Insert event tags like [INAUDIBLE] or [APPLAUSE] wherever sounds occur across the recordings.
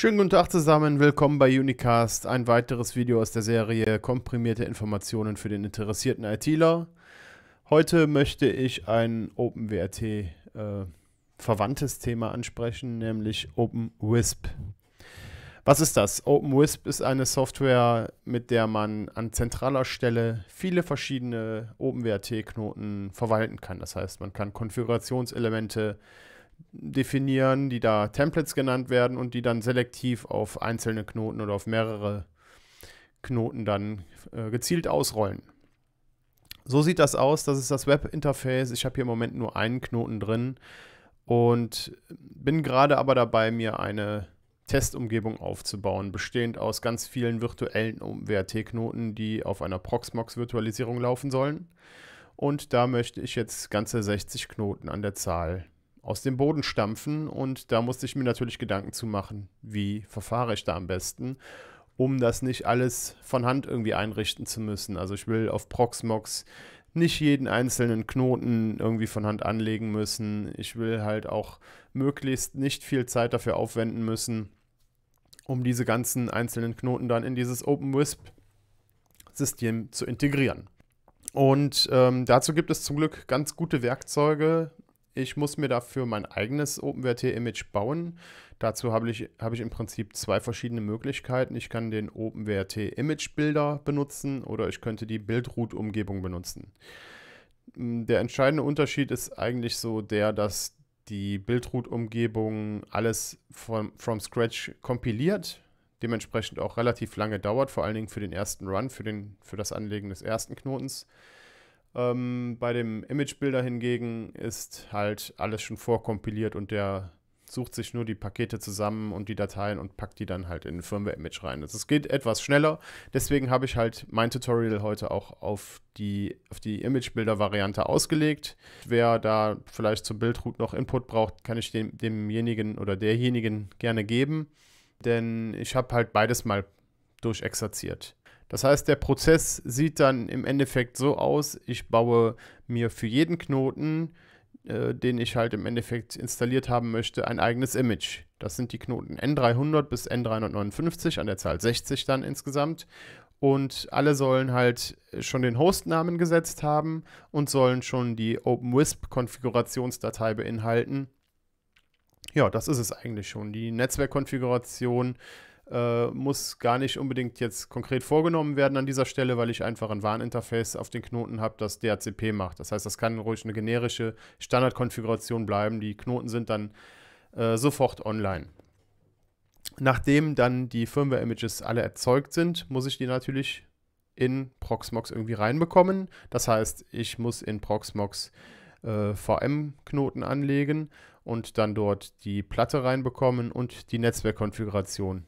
Schönen guten Tag zusammen, willkommen bei Unicast. Ein weiteres Video aus der Serie Komprimierte Informationen für den interessierten ITler. Heute möchte ich ein OpenWRT äh, verwandtes Thema ansprechen, nämlich OpenWisp. Was ist das? OpenWisp ist eine Software, mit der man an zentraler Stelle viele verschiedene OpenWRT-Knoten verwalten kann. Das heißt, man kann Konfigurationselemente verwalten definieren, die da Templates genannt werden und die dann selektiv auf einzelne Knoten oder auf mehrere Knoten dann äh, gezielt ausrollen. So sieht das aus, das ist das Webinterface. Ich habe hier im Moment nur einen Knoten drin und bin gerade aber dabei, mir eine Testumgebung aufzubauen, bestehend aus ganz vielen virtuellen WRT-Knoten, die auf einer Proxmox-Virtualisierung laufen sollen. Und da möchte ich jetzt ganze 60 Knoten an der Zahl aus dem Boden stampfen. Und da musste ich mir natürlich Gedanken zu machen, wie verfahre ich da am besten, um das nicht alles von Hand irgendwie einrichten zu müssen. Also ich will auf Proxmox nicht jeden einzelnen Knoten irgendwie von Hand anlegen müssen. Ich will halt auch möglichst nicht viel Zeit dafür aufwenden müssen, um diese ganzen einzelnen Knoten dann in dieses OpenWISP-System zu integrieren. Und ähm, dazu gibt es zum Glück ganz gute Werkzeuge ich muss mir dafür mein eigenes OpenWrt-Image bauen. Dazu habe ich, habe ich im Prinzip zwei verschiedene Möglichkeiten. Ich kann den OpenWrt-Image-Builder benutzen oder ich könnte die build umgebung benutzen. Hm, der entscheidende Unterschied ist eigentlich so der, dass die build umgebung alles from, from scratch kompiliert, dementsprechend auch relativ lange dauert, vor allen Dingen für den ersten Run, für, den, für das Anlegen des ersten Knotens. Ähm, bei dem Imagebuilder hingegen ist halt alles schon vorkompiliert und der sucht sich nur die Pakete zusammen und die Dateien und packt die dann halt in ein Firmware-Image rein. Also es geht etwas schneller, deswegen habe ich halt mein Tutorial heute auch auf die, auf die Image-Builder-Variante ausgelegt. Wer da vielleicht zum Bildroot noch Input braucht, kann ich dem, demjenigen oder derjenigen gerne geben, denn ich habe halt beides mal durchexerziert. Das heißt, der Prozess sieht dann im Endeffekt so aus, ich baue mir für jeden Knoten, äh, den ich halt im Endeffekt installiert haben möchte, ein eigenes Image. Das sind die Knoten N300 bis N359, an der Zahl 60 dann insgesamt. Und alle sollen halt schon den Hostnamen gesetzt haben und sollen schon die OpenWISP-Konfigurationsdatei beinhalten. Ja, das ist es eigentlich schon. Die Netzwerkkonfiguration äh, muss gar nicht unbedingt jetzt konkret vorgenommen werden an dieser Stelle, weil ich einfach ein Warninterface auf den Knoten habe, das DHCP macht. Das heißt, das kann ruhig eine generische Standardkonfiguration bleiben. Die Knoten sind dann äh, sofort online. Nachdem dann die Firmware-Images alle erzeugt sind, muss ich die natürlich in Proxmox irgendwie reinbekommen. Das heißt, ich muss in Proxmox äh, VM-Knoten anlegen und dann dort die Platte reinbekommen und die Netzwerkkonfiguration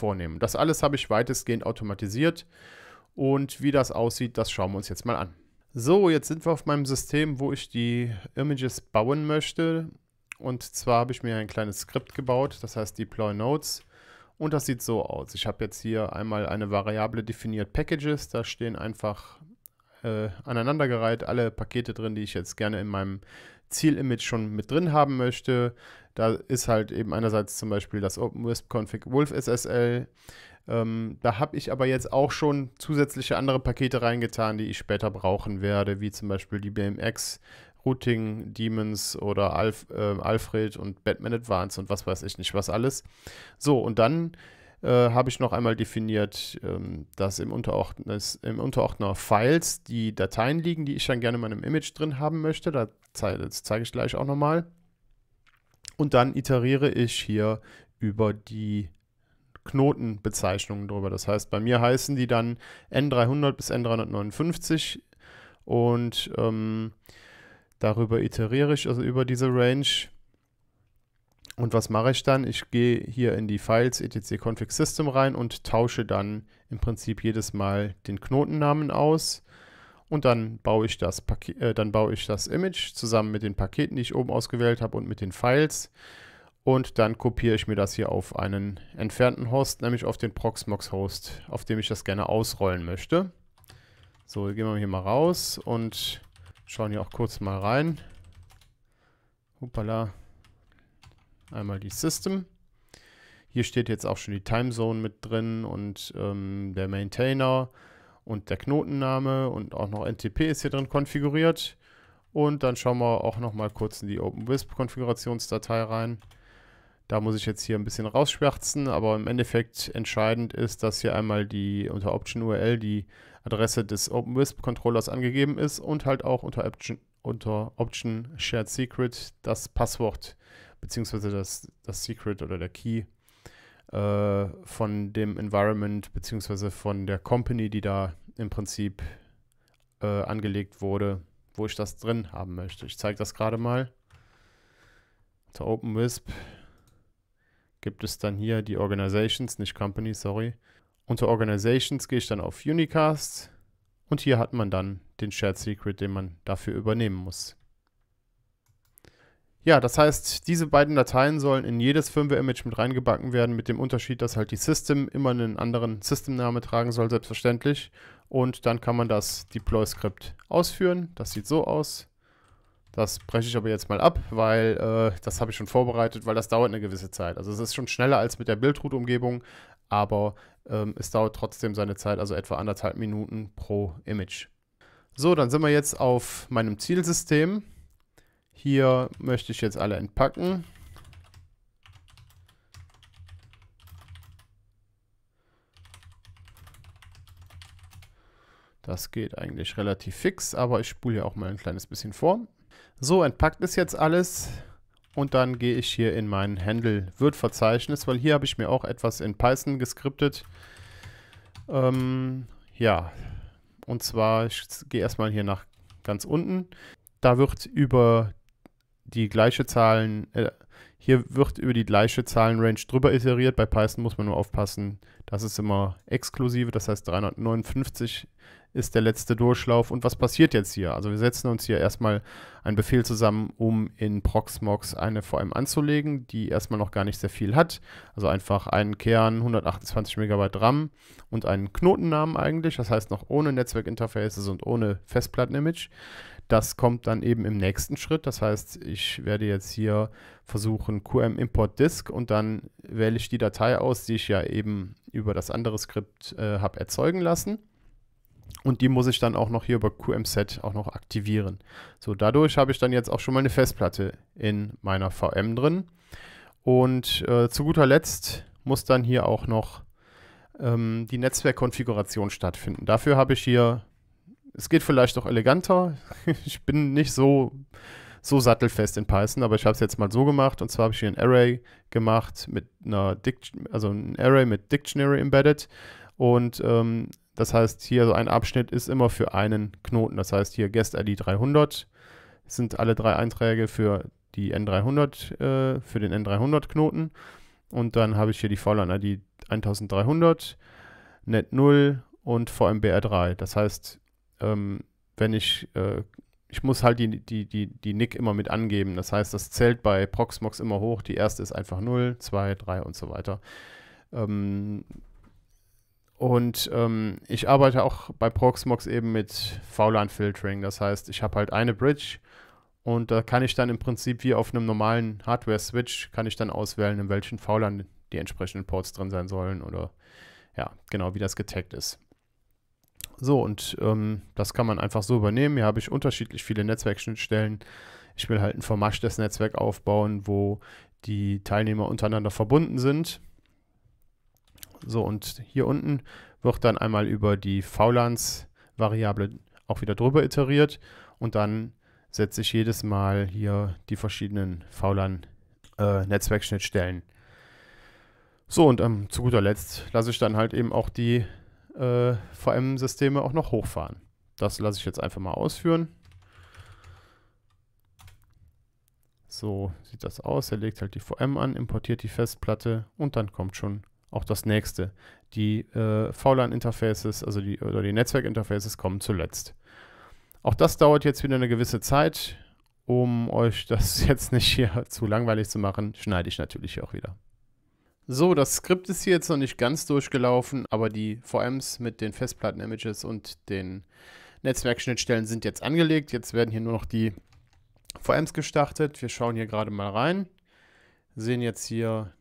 vornehmen. Das alles habe ich weitestgehend automatisiert und wie das aussieht, das schauen wir uns jetzt mal an. So, jetzt sind wir auf meinem System, wo ich die Images bauen möchte. Und zwar habe ich mir ein kleines Skript gebaut, das heißt Deploy Nodes. Und das sieht so aus. Ich habe jetzt hier einmal eine Variable definiert Packages. Da stehen einfach äh, aneinandergereiht alle Pakete drin, die ich jetzt gerne in meinem Ziel-Image schon mit drin haben möchte. Da ist halt eben einerseits zum Beispiel das OpenWisp-Config Wolf SSL. Ähm, da habe ich aber jetzt auch schon zusätzliche andere Pakete reingetan, die ich später brauchen werde, wie zum Beispiel die BMX Routing Demons oder Alf, äh, Alfred und Batman Advance und was weiß ich nicht, was alles. So, und dann äh, habe ich noch einmal definiert, ähm, dass im Unterordner, im Unterordner Files die Dateien liegen, die ich dann gerne in meinem Image drin haben möchte. Da zeige ich gleich auch nochmal. Und dann iteriere ich hier über die Knotenbezeichnungen drüber. Das heißt, bei mir heißen die dann N300 bis N359 und ähm, darüber iteriere ich, also über diese Range. Und was mache ich dann? Ich gehe hier in die Files etc config system rein und tausche dann im Prinzip jedes Mal den Knotennamen aus und dann baue ich das, Paket, äh, dann baue ich das Image zusammen mit den Paketen, die ich oben ausgewählt habe und mit den Files. Und dann kopiere ich mir das hier auf einen entfernten Host, nämlich auf den Proxmox-Host, auf dem ich das gerne ausrollen möchte. So, gehen wir hier mal raus und schauen hier auch kurz mal rein. Hoppala. Einmal die System. Hier steht jetzt auch schon die Timezone mit drin und ähm, der Maintainer und der Knotenname und auch noch NTP ist hier drin konfiguriert. Und dann schauen wir auch noch mal kurz in die OpenWISP-Konfigurationsdatei rein. Da muss ich jetzt hier ein bisschen rausschwärzen, aber im Endeffekt entscheidend ist, dass hier einmal die unter Option URL die Adresse des OpenWISP-Controllers angegeben ist und halt auch unter Option, unter Option Shared Secret das Passwort bzw. das, das Secret oder der Key äh, von dem Environment bzw. von der Company, die da im Prinzip äh, angelegt wurde, wo ich das drin haben möchte. Ich zeige das gerade mal. Unter OpenWisp gibt es dann hier die Organizations, nicht Companies, sorry. Unter Organizations gehe ich dann auf Unicast und hier hat man dann den Shared Secret, den man dafür übernehmen muss. Ja, das heißt, diese beiden Dateien sollen in jedes Firmware-Image mit reingebacken werden, mit dem Unterschied, dass halt die System immer einen anderen System-Name tragen soll, selbstverständlich. Und dann kann man das Deploy-Skript ausführen. Das sieht so aus. Das breche ich aber jetzt mal ab, weil äh, das habe ich schon vorbereitet, weil das dauert eine gewisse Zeit. Also es ist schon schneller als mit der Bildroot-Umgebung, aber ähm, es dauert trotzdem seine Zeit, also etwa anderthalb Minuten pro Image. So, dann sind wir jetzt auf meinem Zielsystem. Hier möchte ich jetzt alle entpacken. Das geht eigentlich relativ fix, aber ich spule ja auch mal ein kleines bisschen vor. So, entpackt ist jetzt alles und dann gehe ich hier in mein Handle-Wird-Verzeichnis, weil hier habe ich mir auch etwas in Python geskriptet. Ähm, ja, und zwar, ich gehe erstmal hier nach ganz unten. Da wird über die gleiche Zahlen, äh, hier wird über die gleiche Zahlenrange drüber iteriert. Bei Python muss man nur aufpassen, das ist immer exklusive, das heißt 359 ist der letzte Durchlauf und was passiert jetzt hier? Also wir setzen uns hier erstmal einen Befehl zusammen, um in Proxmox eine VM anzulegen, die erstmal noch gar nicht sehr viel hat. Also einfach einen Kern, 128 MB RAM und einen Knotennamen eigentlich, das heißt noch ohne Netzwerkinterfaces und ohne Festplattenimage. Das kommt dann eben im nächsten Schritt. Das heißt, ich werde jetzt hier versuchen, QM Import Disk und dann wähle ich die Datei aus, die ich ja eben über das andere Skript äh, habe erzeugen lassen und die muss ich dann auch noch hier über QMSet auch noch aktivieren. So, dadurch habe ich dann jetzt auch schon mal eine Festplatte in meiner VM drin. Und äh, zu guter Letzt muss dann hier auch noch ähm, die Netzwerkkonfiguration stattfinden. Dafür habe ich hier, es geht vielleicht auch eleganter, [LAUGHS] ich bin nicht so, so sattelfest in Python, aber ich habe es jetzt mal so gemacht. Und zwar habe ich hier ein Array gemacht mit einer Dict also ein Array mit Dictionary embedded und ähm, das heißt, hier so ein Abschnitt ist immer für einen Knoten. Das heißt, hier Guest-ID 300 sind alle drei Einträge für die N300, äh, für den N300-Knoten. Und dann habe ich hier die VLAN-ID 1300, Net 0 und VMBR3. Das heißt, ähm, wenn ich, äh, ich muss halt die, die, die, die NIC immer mit angeben. Das heißt, das zählt bei Proxmox immer hoch. Die erste ist einfach 0, 2, 3 und so weiter. Ähm, und ähm, ich arbeite auch bei Proxmox eben mit VLAN-Filtering. Das heißt, ich habe halt eine Bridge und da kann ich dann im Prinzip wie auf einem normalen Hardware-Switch, kann ich dann auswählen, in welchen VLAN die entsprechenden Ports drin sein sollen oder ja, genau wie das getaggt ist. So, und ähm, das kann man einfach so übernehmen. Hier habe ich unterschiedlich viele Netzwerkschnittstellen. Ich will halt ein vermaschtes Netzwerk aufbauen, wo die Teilnehmer untereinander verbunden sind. So, und hier unten wird dann einmal über die VLANs-Variable auch wieder drüber iteriert und dann setze ich jedes Mal hier die verschiedenen VLAN-Netzwerkschnittstellen. Äh, so, und ähm, zu guter Letzt lasse ich dann halt eben auch die äh, VM-Systeme auch noch hochfahren. Das lasse ich jetzt einfach mal ausführen. So sieht das aus. Er legt halt die VM an, importiert die Festplatte und dann kommt schon auch das nächste. Die äh, VLAN-Interfaces, also die, oder die Netzwerk-Interfaces kommen zuletzt. Auch das dauert jetzt wieder eine gewisse Zeit. Um euch [LAUGHS] das jetzt nicht hier zu langweilig zu machen, schneide ich natürlich auch wieder. So, das Skript ist hier jetzt noch nicht ganz durchgelaufen, aber die VMs mit den Festplatten-Images und den Netzwerkschnittstellen sind jetzt angelegt. Jetzt werden hier nur noch die VMs gestartet. Wir schauen hier gerade mal rein, sehen jetzt hier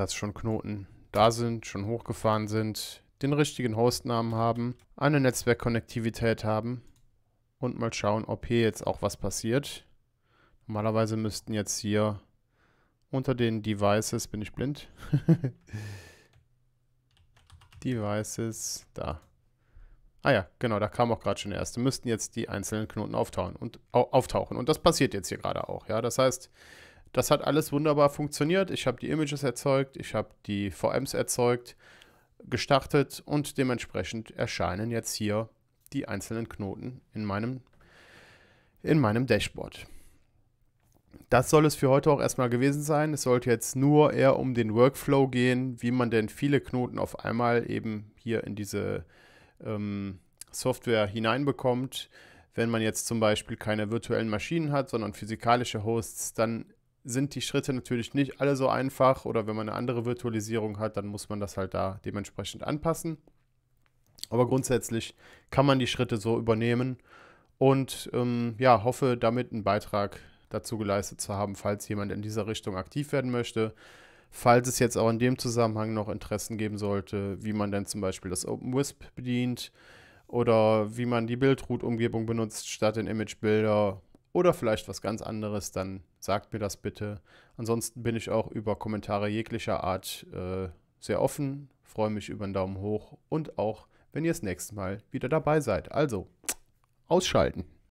dass schon Knoten da sind, schon hochgefahren sind, den richtigen Hostnamen haben, eine Netzwerkkonnektivität haben und mal schauen, ob hier jetzt auch was passiert. Normalerweise müssten jetzt hier unter den Devices, bin ich blind? [LAUGHS] Devices, da. Ah ja, genau, da kam auch gerade schon der erste. Müssten jetzt die einzelnen Knoten auftauchen und, au, auftauchen. Und das passiert jetzt hier gerade auch. Ja, Das heißt, das hat alles wunderbar funktioniert. Ich habe die Images erzeugt, ich habe die VMs erzeugt, gestartet und dementsprechend erscheinen jetzt hier die einzelnen Knoten in meinem, in meinem Dashboard. Das soll es für heute auch erstmal gewesen sein. Es sollte jetzt nur eher um den Workflow gehen, wie man denn viele Knoten auf einmal eben hier in diese ähm, Software hineinbekommt. Wenn man jetzt zum Beispiel keine virtuellen Maschinen hat, sondern physikalische Hosts, dann sind die Schritte natürlich nicht alle so einfach oder wenn man eine andere Virtualisierung hat, dann muss man das halt da dementsprechend anpassen. Aber grundsätzlich kann man die Schritte so übernehmen und ähm, ja, hoffe damit einen Beitrag dazu geleistet zu haben, falls jemand in dieser Richtung aktiv werden möchte. Falls es jetzt auch in dem Zusammenhang noch Interessen geben sollte, wie man denn zum Beispiel das OpenWisp bedient oder wie man die Bildroot-Umgebung benutzt statt den Imagebuilder oder vielleicht was ganz anderes, dann sagt mir das bitte. Ansonsten bin ich auch über Kommentare jeglicher Art äh, sehr offen, freue mich über einen Daumen hoch und auch, wenn ihr das nächste Mal wieder dabei seid. Also, [TSK] ausschalten.